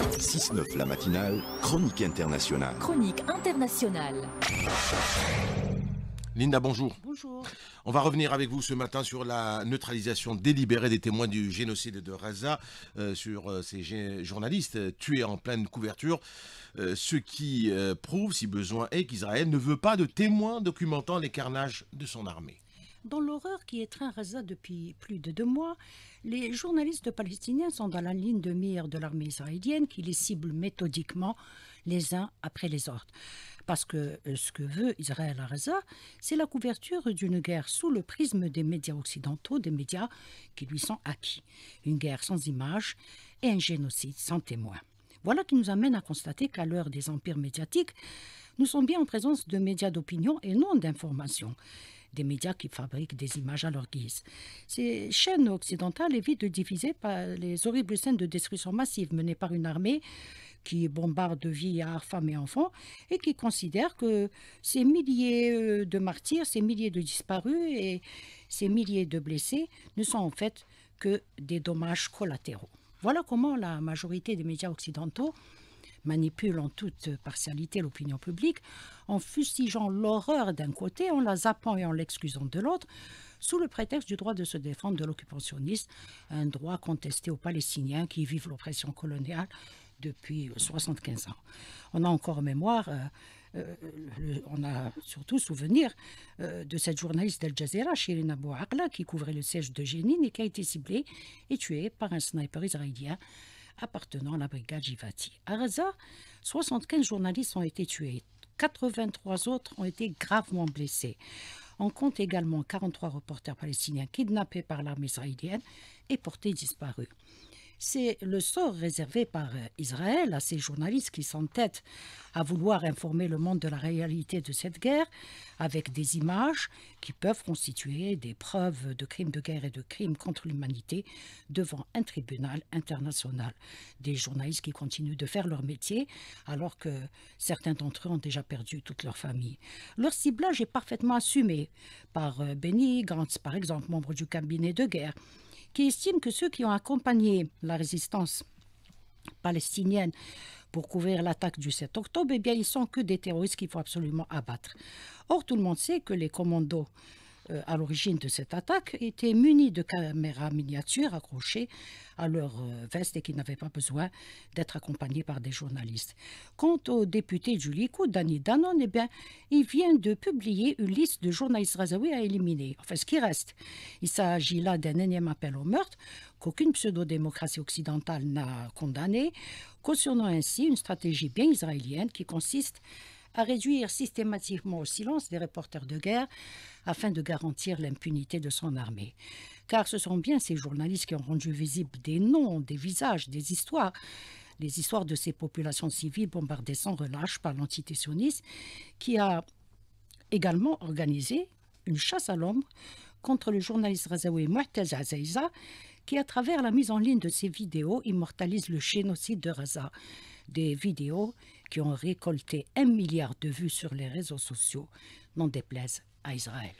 6-9 la matinale, chronique internationale. Chronique internationale. Linda, bonjour. Bonjour. On va revenir avec vous ce matin sur la neutralisation délibérée des témoins du génocide de Raza, euh, sur euh, ces journalistes tués en pleine couverture, euh, ce qui prouve, si besoin est, qu'Israël ne veut pas de témoins documentant les carnages de son armée. Dans l'horreur qui étreint Gaza depuis plus de deux mois, les journalistes palestiniens sont dans la ligne de mire de l'armée israélienne qui les cible méthodiquement les uns après les autres. Parce que euh, ce que veut Israël à Gaza, c'est la couverture d'une guerre sous le prisme des médias occidentaux, des médias qui lui sont acquis. Une guerre sans images et un génocide sans témoins. Voilà qui nous amène à constater qu'à l'heure des empires médiatiques, nous sommes bien en présence de médias d'opinion et non d'information des médias qui fabriquent des images à leur guise. Ces chaînes occidentales évitent de diviser par les horribles scènes de destruction massive menées par une armée qui bombarde de vie à femmes et enfants et qui considère que ces milliers euh, de martyrs, ces milliers de disparus et ces milliers de blessés ne sont en fait que des dommages collatéraux. Voilà comment la majorité des médias occidentaux manipulent en toute partialité l'opinion publique, en fustigeant l'horreur d'un côté, en la zappant et en l'excusant de l'autre, sous le prétexte du droit de se défendre de l'occupationniste, un droit contesté aux Palestiniens qui vivent l'oppression coloniale depuis 75 ans. On a encore mémoire, euh, euh, on a surtout souvenir euh, de cette journaliste d'Al Jazeera, Shirin Abu Akla, qui couvrait le siège de Jenin et qui a été ciblée et tuée par un sniper israélien appartenant à la brigade Jivati. À Gaza, 75 journalistes ont été tués, 83 autres ont été gravement blessés. On compte également 43 reporters palestiniens kidnappés par l'armée israélienne et portés disparus. C'est le sort réservé par euh, Israël à ces journalistes qui s'entêtent à vouloir informer le monde de la réalité de cette guerre avec des images qui peuvent constituer des preuves de crimes de guerre et de crimes contre l'humanité devant un tribunal international. Des journalistes qui continuent de faire leur métier alors que certains d'entre eux ont déjà perdu toute leur famille. Leur ciblage est parfaitement assumé par euh, Benny Gantz, par exemple, membre du cabinet de guerre qui estime que ceux qui ont accompagné la résistance palestinienne pour couvrir l'attaque du 7 octobre, eh bien, ils sont que des terroristes qu'il faut absolument abattre. Or, tout le monde sait que les commandos euh, à l'origine de cette attaque étaient munis de caméras miniatures accrochées à leur euh, veste et qui n'avaient pas besoin d'être accompagnés par des journalistes. Quant au député du Likoud, Danny Danon, eh bien, il vient de publier une liste de journalistes razaouis à éliminer, enfin ce qui reste. Il s'agit là d'un énième appel au meurtre qu'aucune pseudo-démocratie occidentale n'a condamné, cautionnant ainsi une stratégie bien israélienne qui consiste à réduire systématiquement au silence des reporters de guerre afin de garantir l'impunité de son armée. Car ce sont bien ces journalistes qui ont rendu visibles des noms, des visages, des histoires les histoires de ces populations civiles bombardées sans relâche par l'entité sioniste, qui a également organisé une chasse à l'ombre contre le journaliste Razaoui Muhtaz Azaïza, qui, à travers la mise en ligne de ses vidéos, immortalise le génocide de Raza. Des vidéos qui ont récolté un milliard de vues sur les réseaux sociaux, n'en déplaise à Israël.